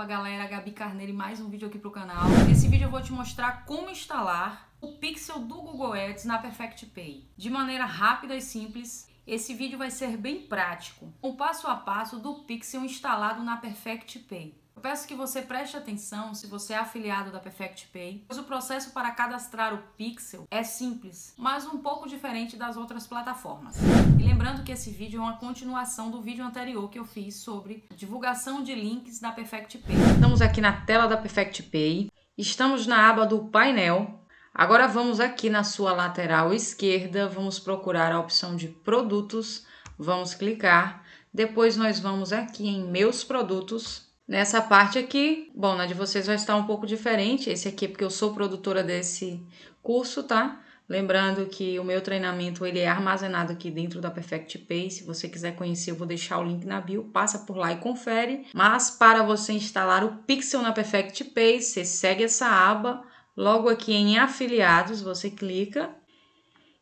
Opa galera, Gabi Carneiro e mais um vídeo aqui pro canal. Nesse vídeo eu vou te mostrar como instalar o Pixel do Google Ads na Perfect Pay. De maneira rápida e simples, esse vídeo vai ser bem prático. o passo a passo do Pixel instalado na Perfect Pay. Eu peço que você preste atenção se você é afiliado da Perfect Pay, pois o processo para cadastrar o Pixel é simples, mas um pouco diferente das outras plataformas. E lembrando que esse vídeo é uma continuação do vídeo anterior que eu fiz sobre divulgação de links da Perfect Pay. Estamos aqui na tela da Perfect Pay, estamos na aba do painel. Agora vamos aqui na sua lateral esquerda, vamos procurar a opção de produtos, vamos clicar. Depois nós vamos aqui em meus produtos Nessa parte aqui, bom, na de vocês vai estar um pouco diferente. Esse aqui é porque eu sou produtora desse curso, tá? Lembrando que o meu treinamento ele é armazenado aqui dentro da Perfect Pay. Se você quiser conhecer, eu vou deixar o link na bio, passa por lá e confere. Mas para você instalar o Pixel na Perfect Pay, você segue essa aba, logo aqui em afiliados, você clica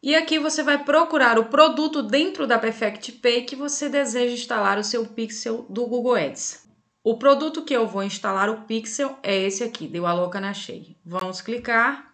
e aqui você vai procurar o produto dentro da Perfect Pay que você deseja instalar o seu pixel do Google Ads. O produto que eu vou instalar o Pixel é esse aqui, deu a louca na cheia. Vamos clicar.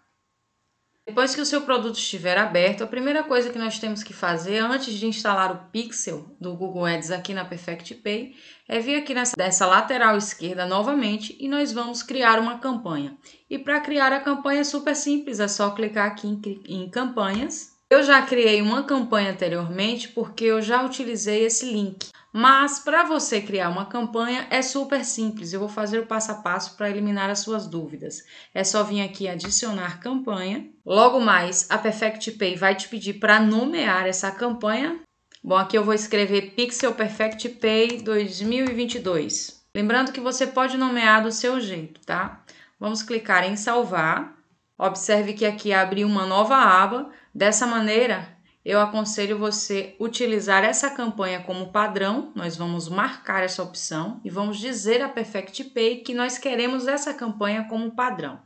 Depois que o seu produto estiver aberto, a primeira coisa que nós temos que fazer antes de instalar o Pixel do Google Ads aqui na Perfect Pay é vir aqui nessa dessa lateral esquerda novamente e nós vamos criar uma campanha. E para criar a campanha é super simples, é só clicar aqui em, em campanhas. Eu já criei uma campanha anteriormente porque eu já utilizei esse link. Mas para você criar uma campanha é super simples. Eu vou fazer o passo a passo para eliminar as suas dúvidas. É só vir aqui adicionar campanha. Logo mais, a Perfect Pay vai te pedir para nomear essa campanha. Bom, aqui eu vou escrever Pixel Perfect Pay 2022. Lembrando que você pode nomear do seu jeito, tá? Vamos clicar em salvar. Observe que aqui abre uma nova aba. Dessa maneira, eu aconselho você utilizar essa campanha como padrão. Nós vamos marcar essa opção e vamos dizer a Perfect Pay que nós queremos essa campanha como padrão.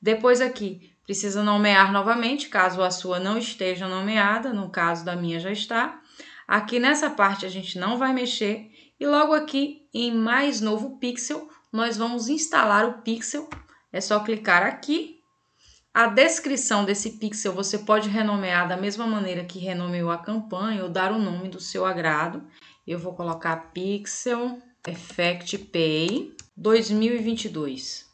Depois aqui, precisa nomear novamente, caso a sua não esteja nomeada, no caso da minha já está. Aqui nessa parte a gente não vai mexer e logo aqui em mais novo pixel, nós vamos instalar o pixel. É só clicar aqui a descrição desse pixel você pode renomear da mesma maneira que renomeou a campanha ou dar o nome do seu agrado. Eu vou colocar Pixel Effect Pay 2022.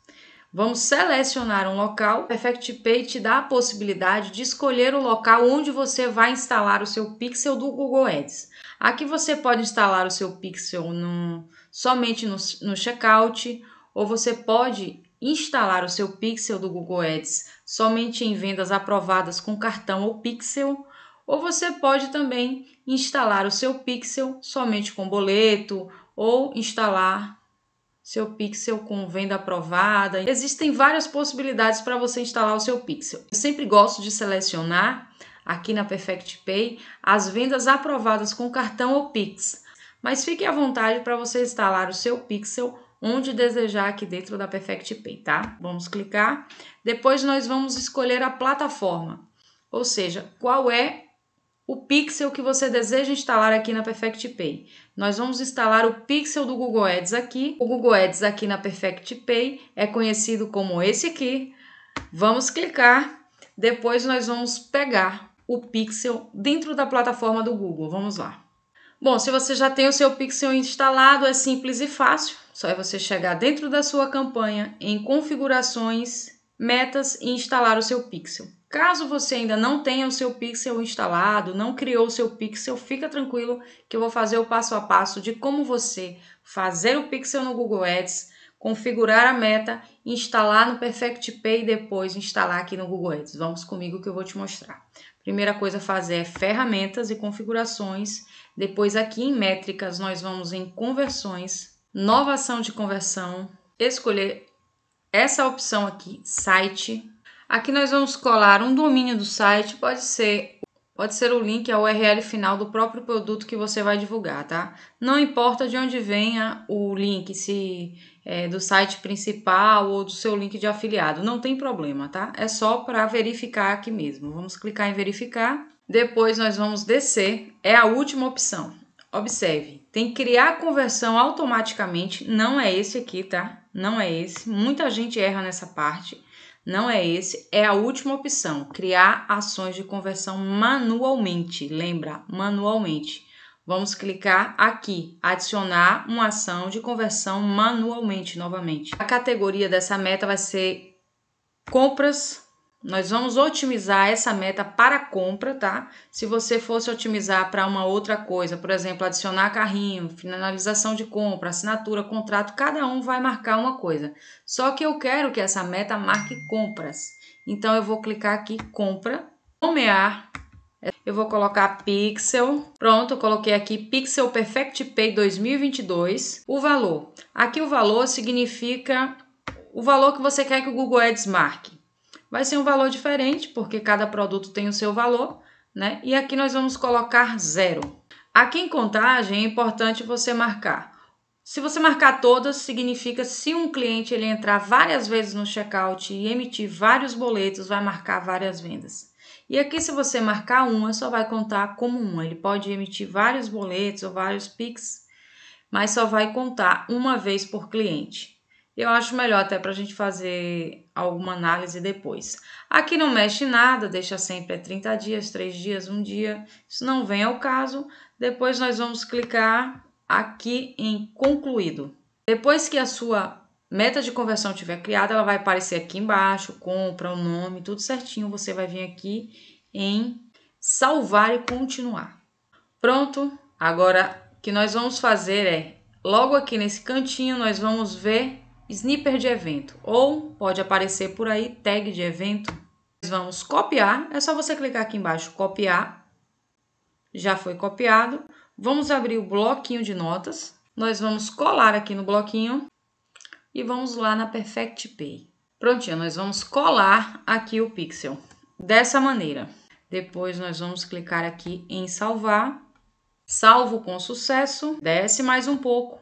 Vamos selecionar um local. Effect Pay te dá a possibilidade de escolher o local onde você vai instalar o seu pixel do Google Ads. Aqui você pode instalar o seu pixel no, somente no, no checkout ou você pode instalar o seu pixel do Google Ads somente em vendas aprovadas com cartão ou pixel, ou você pode também instalar o seu pixel somente com boleto ou instalar seu pixel com venda aprovada. Existem várias possibilidades para você instalar o seu pixel. Eu sempre gosto de selecionar aqui na Perfect Pay as vendas aprovadas com cartão ou Pix. Mas fique à vontade para você instalar o seu pixel onde desejar aqui dentro da Perfect Pay, tá? Vamos clicar. Depois nós vamos escolher a plataforma, ou seja, qual é o pixel que você deseja instalar aqui na Perfect Pay. Nós vamos instalar o pixel do Google Ads aqui. O Google Ads aqui na Perfect Pay é conhecido como esse aqui. Vamos clicar. Depois nós vamos pegar o pixel dentro da plataforma do Google. Vamos lá. Bom, se você já tem o seu pixel instalado, é simples e fácil. Só é você chegar dentro da sua campanha em configurações, metas e instalar o seu pixel. Caso você ainda não tenha o seu pixel instalado, não criou o seu pixel, fica tranquilo que eu vou fazer o passo a passo de como você fazer o pixel no Google Ads, configurar a meta, instalar no Perfect Pay e depois instalar aqui no Google Ads. Vamos comigo que eu vou te mostrar. Primeira coisa a fazer é ferramentas e configurações. Depois, aqui em métricas, nós vamos em conversões, nova ação de conversão, escolher essa opção aqui, site. Aqui nós vamos colar um domínio do site, pode ser Pode ser o link à URL final do próprio produto que você vai divulgar, tá? Não importa de onde venha o link, se é do site principal ou do seu link de afiliado, não tem problema, tá? É só para verificar aqui mesmo. Vamos clicar em verificar. Depois nós vamos descer, é a última opção. Observe, tem criar conversão automaticamente, não é esse aqui, tá? Não é esse. Muita gente erra nessa parte. Não é esse, é a última opção, criar ações de conversão manualmente. Lembra, manualmente. Vamos clicar aqui, adicionar uma ação de conversão manualmente novamente. A categoria dessa meta vai ser compras nós vamos otimizar essa meta para compra, tá? Se você fosse otimizar para uma outra coisa, por exemplo, adicionar carrinho, finalização de compra, assinatura, contrato, cada um vai marcar uma coisa. Só que eu quero que essa meta marque compras. Então eu vou clicar aqui compra, nomear eu vou colocar Pixel. Pronto, eu coloquei aqui Pixel Perfect Pay 2022. O valor. Aqui o valor significa o valor que você quer que o Google Ads marque vai ser um valor diferente, porque cada produto tem o seu valor, né? E aqui nós vamos colocar zero. Aqui em contagem é importante você marcar. Se você marcar todas, significa se um cliente ele entrar várias vezes no checkout e emitir vários boletos, vai marcar várias vendas. E aqui, se você marcar uma, só vai contar como uma. Ele pode emitir vários boletos ou vários PIX, mas só vai contar uma vez por cliente. Eu acho melhor até para a gente fazer alguma análise depois. Aqui não mexe nada, deixa sempre 30 é dias, 3 dias, 1 dia. Isso não vem ao caso. Depois nós vamos clicar aqui em concluído. Depois que a sua meta de conversão tiver criada, ela vai aparecer aqui embaixo, compra, o nome, tudo certinho. Você vai vir aqui em salvar e continuar. Pronto, agora o que nós vamos fazer é, logo aqui nesse cantinho, nós vamos ver snipper de evento ou pode aparecer por aí tag de evento. Vamos copiar, é só você clicar aqui embaixo, copiar. Já foi copiado. Vamos abrir o bloquinho de notas. Nós vamos colar aqui no bloquinho e vamos lá na Perfect Pay. Prontinho, nós vamos colar aqui o pixel dessa maneira. Depois nós vamos clicar aqui em salvar. Salvo com sucesso. Desce mais um pouco.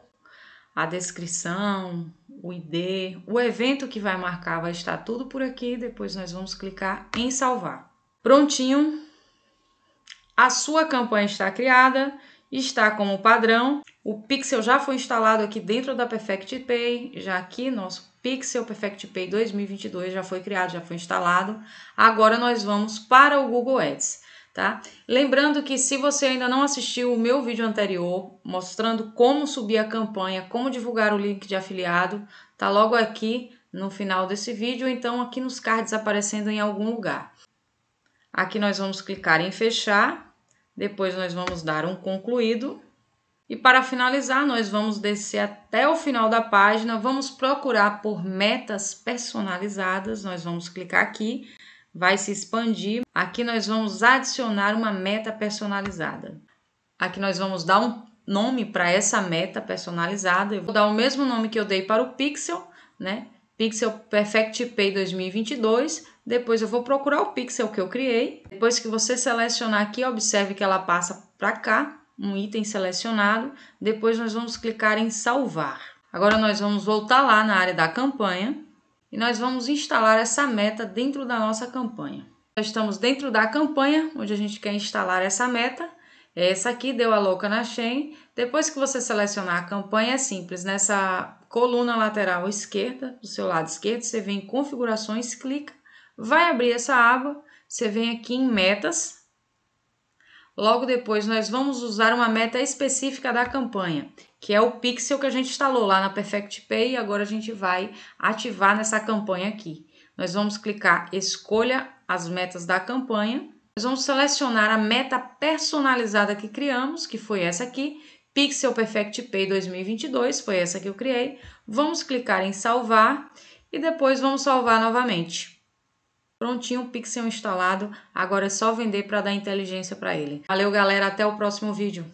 A descrição, o ID, o evento que vai marcar vai estar tudo por aqui. Depois nós vamos clicar em salvar. Prontinho. A sua campanha está criada, está como padrão. O Pixel já foi instalado aqui dentro da Perfect Pay, já aqui nosso Pixel Perfect Pay 2022 já foi criado, já foi instalado. Agora nós vamos para o Google Ads tá? Lembrando que se você ainda não assistiu o meu vídeo anterior mostrando como subir a campanha, como divulgar o link de afiliado, tá logo aqui no final desse vídeo, então aqui nos cards aparecendo em algum lugar. Aqui nós vamos clicar em fechar, depois nós vamos dar um concluído. E para finalizar, nós vamos descer até o final da página, vamos procurar por metas personalizadas, nós vamos clicar aqui vai se expandir. Aqui nós vamos adicionar uma meta personalizada. Aqui nós vamos dar um nome para essa meta personalizada. Eu vou dar o mesmo nome que eu dei para o pixel, né? Pixel Perfect Pay 2022. Depois eu vou procurar o pixel que eu criei. Depois que você selecionar aqui, observe que ela passa para cá, um item selecionado. Depois nós vamos clicar em salvar. Agora nós vamos voltar lá na área da campanha e nós vamos instalar essa meta dentro da nossa campanha. estamos dentro da campanha, onde a gente quer instalar essa meta. Essa aqui deu a louca na chain. Depois que você selecionar a campanha, é simples. Nessa coluna lateral esquerda, do seu lado esquerdo, você vem em configurações, clica, vai abrir essa aba, você vem aqui em metas, Logo depois, nós vamos usar uma meta específica da campanha, que é o pixel que a gente instalou lá na Perfect Pay e agora a gente vai ativar nessa campanha aqui. Nós vamos clicar Escolha as metas da campanha. Nós vamos selecionar a meta personalizada que criamos, que foi essa aqui, Pixel Perfect Pay 2022, foi essa que eu criei. Vamos clicar em Salvar e depois vamos salvar novamente. Prontinho, o pixel instalado. Agora é só vender para dar inteligência para ele. Valeu, galera. Até o próximo vídeo.